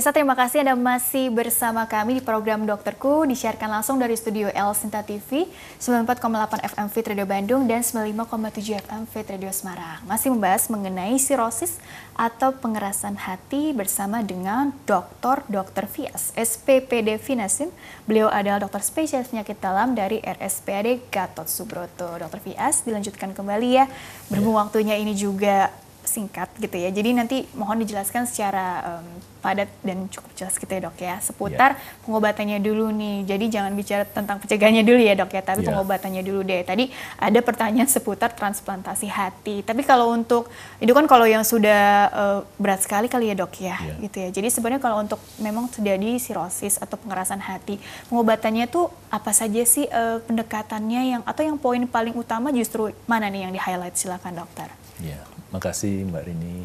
Pemirsa terima kasih Anda masih bersama kami di program Dokterku disiarkan langsung dari studio L Sinta TV 94,8 FM Fit Radio Bandung dan 95,7 FM Fit Radio Semarang. Masih membahas mengenai sirosis atau pengerasan hati bersama dengan Dr. Dr. Vias SPPD Finasin. Beliau adalah dokter spesialis penyakit dalam dari RSPAD Gatot Subroto. Dr. Vias dilanjutkan kembali ya. Berhubung ya. waktunya ini juga singkat gitu ya. Jadi nanti mohon dijelaskan secara um, padat dan cukup jelas gitu ya dok ya. Seputar yeah. pengobatannya dulu nih. Jadi jangan bicara tentang pencegahannya dulu ya dok ya, tapi yeah. pengobatannya dulu deh. Tadi ada pertanyaan seputar transplantasi hati. Tapi kalau untuk itu kan kalau yang sudah uh, berat sekali kali ya dok ya, yeah. gitu ya. Jadi sebenarnya kalau untuk memang terjadi sirosis atau pengerasan hati, pengobatannya tuh apa saja sih uh, pendekatannya yang atau yang poin paling utama justru mana nih yang di highlight silakan dokter. Yeah. Makasih Mbak Rini.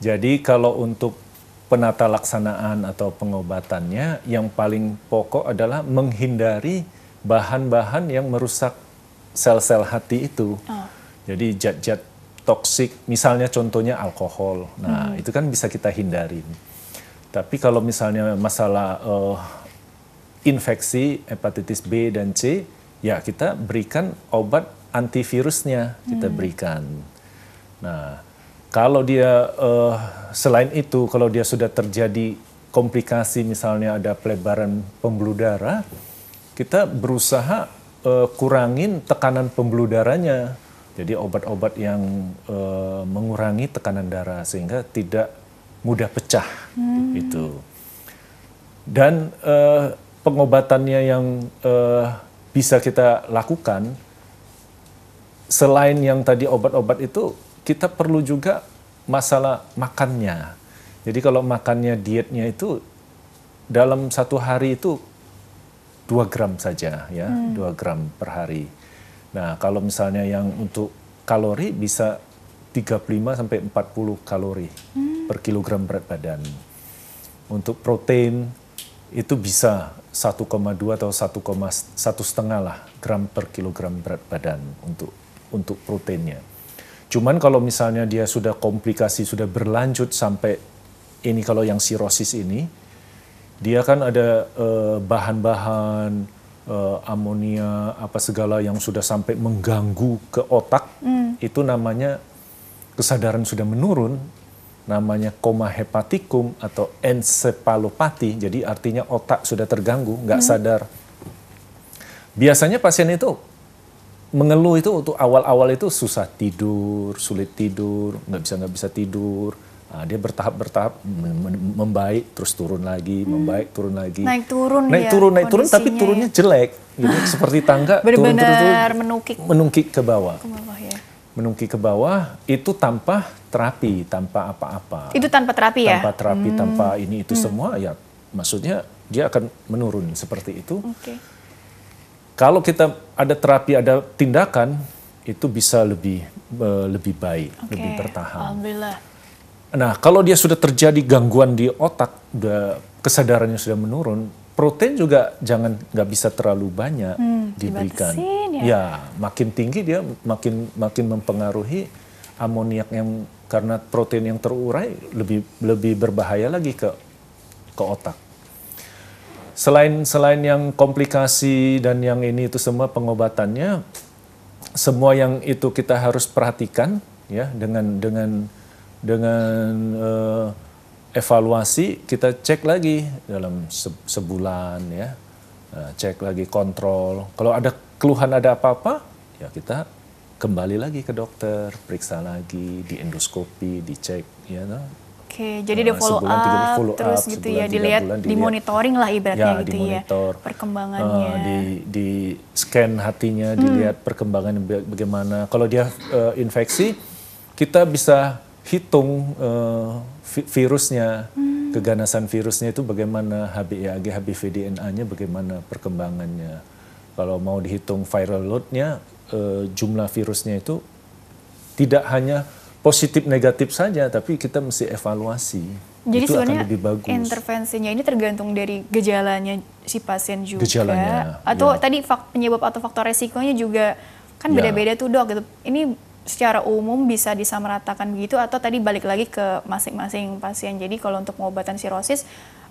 Jadi kalau untuk penata laksanaan atau pengobatannya yang paling pokok adalah menghindari bahan-bahan yang merusak sel-sel hati itu. Oh. Jadi zat-zat toksik, misalnya contohnya alkohol. Nah, hmm. itu kan bisa kita hindarin. Tapi kalau misalnya masalah uh, infeksi hepatitis B dan C, ya kita berikan obat antivirusnya, kita hmm. berikan. Nah, kalau dia uh, selain itu kalau dia sudah terjadi komplikasi misalnya ada pelebaran pembuluh darah, kita berusaha uh, kurangin tekanan pembuluh darahnya. Jadi obat-obat yang uh, mengurangi tekanan darah sehingga tidak mudah pecah hmm. itu. Dan uh, pengobatannya yang uh, bisa kita lakukan selain yang tadi obat-obat itu kita perlu juga masalah makannya. Jadi kalau makannya dietnya itu dalam satu hari itu 2 gram saja ya, hmm. 2 gram per hari. Nah, kalau misalnya yang untuk kalori bisa 35 sampai 40 kalori hmm. per kilogram berat badan. Untuk protein itu bisa 1,2 atau 1,1 setengah lah gram per kilogram berat badan untuk untuk proteinnya. Cuman kalau misalnya dia sudah komplikasi, sudah berlanjut sampai ini kalau yang sirosis ini, dia kan ada eh, bahan-bahan eh, eh, amonia apa segala yang sudah sampai mengganggu ke otak, mm. itu namanya kesadaran sudah menurun, namanya koma hepatikum atau encephalopati, jadi artinya otak sudah terganggu, nggak mm. sadar. Biasanya pasien itu mengeluh itu untuk awal-awal itu susah tidur, sulit tidur, nggak bisa nggak bisa tidur. Nah, dia bertahap bertahap membaik terus turun lagi, hmm. membaik turun lagi. Naik turun Naik ya, turun naik turun tapi ya. turunnya ya. jelek. Jadi gitu, seperti tangga turun, turun turun Menungkik ke bawah. Ke bawah ya. Menungki ke bawah itu tanpa terapi, tanpa apa-apa. Itu tanpa terapi tanpa ya? Tanpa terapi, hmm. tanpa ini itu hmm. semua ya maksudnya dia akan menurun seperti itu. Okay. Kalau kita ada terapi, ada tindakan, itu bisa lebih uh, lebih baik, okay. lebih bertahan. Alhamdulillah. Nah, kalau dia sudah terjadi gangguan di otak, udah kesadarannya sudah menurun, protein juga jangan nggak bisa terlalu banyak hmm, diberikan. Ya. ya, makin tinggi dia makin makin mempengaruhi amoniak yang karena protein yang terurai lebih lebih berbahaya lagi ke ke otak. Selain selain yang komplikasi dan yang ini itu semua pengobatannya semua yang itu kita harus perhatikan ya dengan dengan dengan uh, evaluasi kita cek lagi dalam se sebulan ya uh, cek lagi kontrol kalau ada keluhan ada apa-apa ya kita kembali lagi ke dokter periksa lagi di endoskopi dicek ya you know. Oke, jadi di eh, follow up, follow terus up, gitu ya, dilihat, bulan, dilihat, dimonitoring lah ibaratnya ya, gitu ya, perkembangannya. Uh, di, di scan hatinya, hmm. dilihat perkembangan bagaimana. Kalau dia uh, infeksi, kita bisa hitung uh, virusnya, hmm. keganasan virusnya itu bagaimana, HBEAG, HBV-DNA-nya bagaimana perkembangannya. Kalau mau dihitung viral load-nya, uh, jumlah virusnya itu tidak hanya positif negatif saja, tapi kita mesti evaluasi. Jadi itu sebenarnya akan lebih bagus. intervensinya ini tergantung dari gejalanya si pasien juga. Gejalanya. Atau ya. tadi penyebab atau faktor resikonya juga kan ya. beda-beda ya. tuh dok. Gitu. Ini secara umum bisa disamaratakan begitu atau tadi balik lagi ke masing-masing pasien. Jadi kalau untuk pengobatan sirosis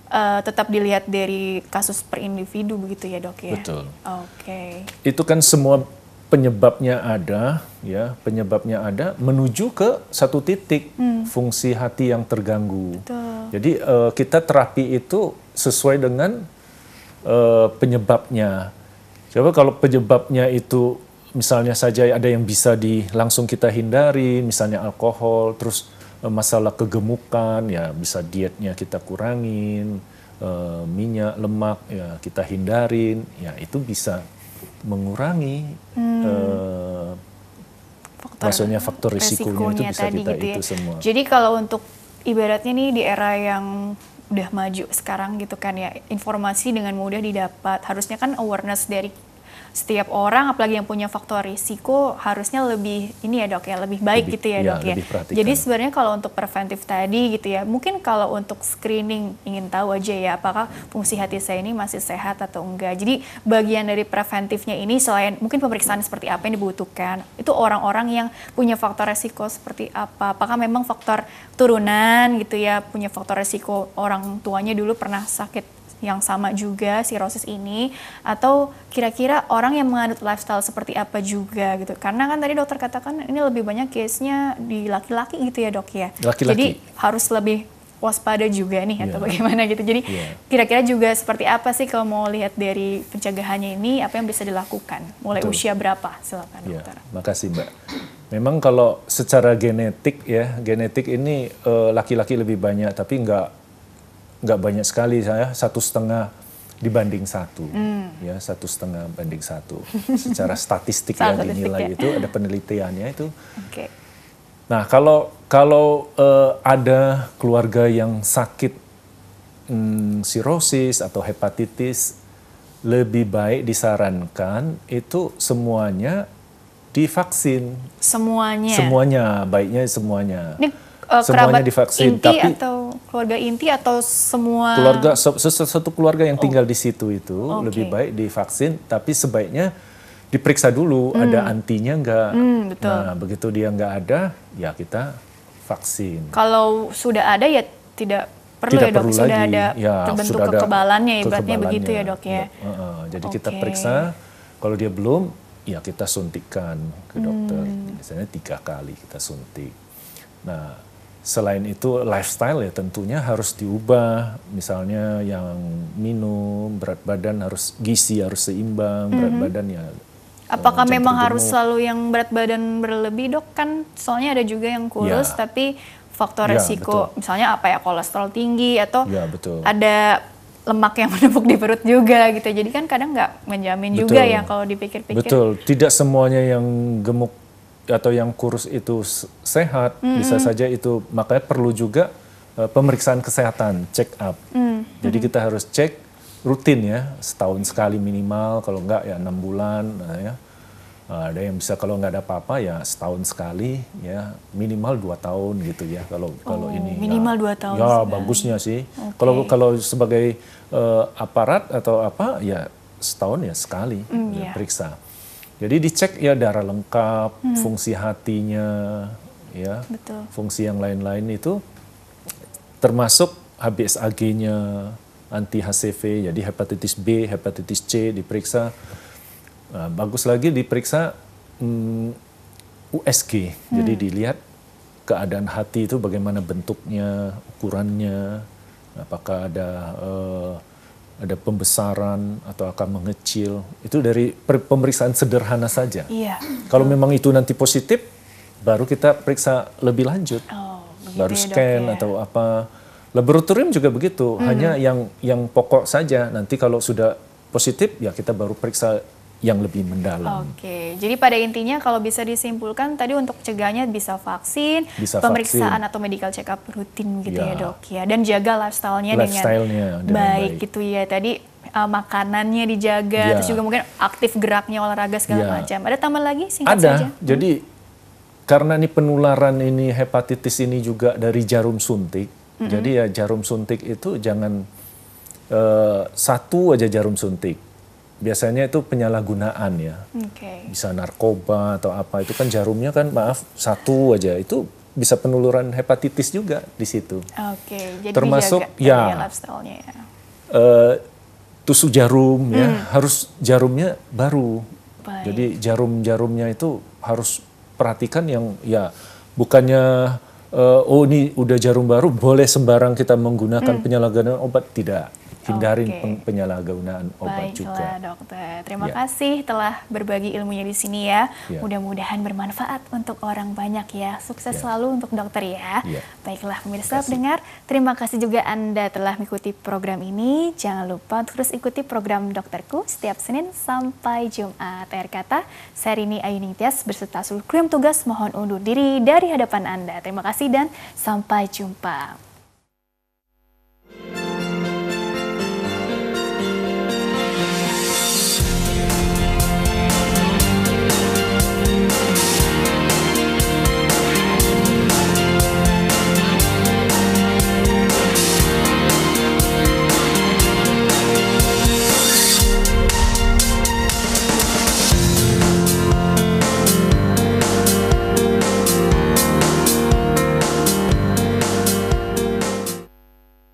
uh, tetap dilihat dari kasus per individu begitu ya dok ya. Betul. Oke. Okay. Itu kan semua penyebabnya ada, ya penyebabnya ada menuju ke satu titik hmm. fungsi hati yang terganggu. Betul. Jadi uh, kita terapi itu sesuai dengan uh, penyebabnya. Coba kalau penyebabnya itu misalnya saja ada yang bisa di langsung kita hindari, misalnya alkohol, terus uh, masalah kegemukan, ya bisa dietnya kita kurangin, uh, minyak, lemak ya kita hindarin, ya itu bisa mengurangi hmm. uh, faktor maksudnya faktor risikonya, risikonya itu bisa tadi kita gitu ya. itu semua. Jadi kalau untuk ibaratnya nih di era yang udah maju sekarang gitu kan ya informasi dengan mudah didapat harusnya kan awareness dari setiap orang apalagi yang punya faktor risiko harusnya lebih ini ya dok ya lebih baik lebih, gitu ya, iya, dok ya. Perhatikan. Jadi sebenarnya kalau untuk preventif tadi gitu ya mungkin kalau untuk screening ingin tahu aja ya apakah fungsi hati saya ini masih sehat atau enggak. Jadi bagian dari preventifnya ini selain mungkin pemeriksaan seperti apa yang dibutuhkan itu orang-orang yang punya faktor risiko seperti apa apakah memang faktor turunan gitu ya punya faktor risiko orang tuanya dulu pernah sakit yang sama juga sirosis ini atau kira-kira orang yang menganut lifestyle seperti apa juga gitu karena kan tadi dokter katakan ini lebih banyak case-nya di laki-laki gitu ya dok ya laki-laki. jadi harus lebih waspada juga nih yeah. atau iya. bagaimana gitu jadi yeah. kira-kira juga seperti apa sih kalau mau lihat dari pencegahannya ini apa yang bisa dilakukan mulai Betul. usia berapa silakan yeah. dokter makasih mbak memang kalau secara genetik ya genetik ini uh, laki-laki lebih banyak tapi nggak nggak banyak sekali saya satu setengah dibanding satu hmm. ya satu setengah banding satu secara statistik yang dinilai ya. itu ada penelitiannya itu okay. nah kalau kalau uh, ada keluarga yang sakit mm, sirosis atau hepatitis lebih baik disarankan itu semuanya divaksin semuanya semuanya baiknya semuanya Ini uh, semuanya divaksin inti tapi atau keluarga inti atau semua keluarga sesuatu keluarga yang oh. tinggal di situ itu okay. lebih baik divaksin tapi sebaiknya diperiksa dulu hmm. ada antinya nggak hmm, betul. nah begitu dia enggak ada ya kita vaksin kalau sudah ada ya tidak perlu ya, tidak ya dok perlu sudah lagi. ada ya, terbentuk sudah ada kekebalannya ibaratnya begitu ya dok ya uh, uh, jadi okay. kita periksa kalau dia belum ya kita suntikan ke dokter hmm. biasanya tiga kali kita suntik nah Selain itu lifestyle ya tentunya harus diubah. Misalnya yang minum, berat badan harus gizi harus seimbang, berat mm -hmm. badan ya Apakah eh, memang gemuk. harus selalu yang berat badan berlebih, Dok? Kan soalnya ada juga yang kurus ya. tapi faktor ya, resiko betul. misalnya apa ya kolesterol tinggi atau ya, betul. ada lemak yang menumpuk di perut juga gitu. Jadi kan kadang nggak menjamin betul. juga ya kalau dipikir-pikir. Betul, tidak semuanya yang gemuk atau yang kurus itu sehat, mm -hmm. bisa saja itu makanya perlu juga uh, pemeriksaan kesehatan, check up. Mm -hmm. Jadi kita harus cek rutin ya, setahun sekali minimal, kalau enggak ya enam bulan Nah ya. Eh, ada yang bisa kalau nggak ada apa-apa ya setahun sekali ya minimal dua tahun gitu ya kalau oh, kalau ini minimal ya, dua tahun ya sebenarnya. bagusnya sih okay. kalau kalau sebagai uh, aparat atau apa ya setahun ya sekali mm, ya, yeah. periksa jadi dicek ya darah lengkap, hmm. fungsi hatinya, ya, Betul. fungsi yang lain-lain itu, termasuk HBsAg-nya, anti HCV, jadi hepatitis B, hepatitis C diperiksa. Nah, bagus lagi diperiksa mm, hmm, USG, hmm. jadi dilihat keadaan hati itu bagaimana bentuknya, ukurannya, apakah ada uh, ada pembesaran atau akan mengecil. Itu dari pemeriksaan sederhana saja. Iya. Kalau memang itu nanti positif, baru kita periksa lebih lanjut. Oh, baru ya, scan dok, ya. atau apa. Laboratorium juga begitu, -hmm. hanya yang yang pokok saja. Nanti kalau sudah positif ya kita baru periksa yang lebih mendalam. Oke, jadi pada intinya kalau bisa disimpulkan tadi untuk cegahnya bisa vaksin, bisa pemeriksaan vaksin. atau medical check up rutin gitu ya, ya dok ya, dan jaga lifestyle-nya lifestyle dengan, dengan baik, baik gitu ya. Tadi uh, makanannya dijaga, ya. terus juga mungkin aktif geraknya olahraga segala ya. macam. Ada tambah lagi singkat Ada. saja? Ada, jadi karena ini penularan ini hepatitis ini juga dari jarum suntik, mm -hmm. jadi ya jarum suntik itu jangan uh, satu aja jarum suntik biasanya itu penyalahgunaan ya. Okay. Bisa narkoba atau apa itu kan jarumnya kan maaf satu aja itu bisa penuluran hepatitis juga di situ. Oke, okay, jadi termasuk dijaga, ya, ya. Uh, eh, tusuk jarum ya, hmm. ya harus jarumnya baru. Baik. Jadi jarum-jarumnya itu harus perhatikan yang ya bukannya uh, oh ini udah jarum baru boleh sembarang kita menggunakan hmm. penyalahgunaan obat tidak hindarin okay. penyalahgunaan obat Baiklah, juga. dokter. Terima ya. kasih telah berbagi ilmunya di sini ya. ya. Mudah-mudahan bermanfaat untuk orang banyak ya. Sukses ya. selalu untuk dokter ya. ya. Baiklah pemirsa pendengar, terima kasih juga Anda telah mengikuti program ini. Jangan lupa terus ikuti program dokterku setiap Senin sampai Jumat. Akhir kata, saya Rini Ayuningtyas Tias berserta seluruh krim tugas mohon undur diri dari hadapan Anda. Terima kasih dan sampai jumpa.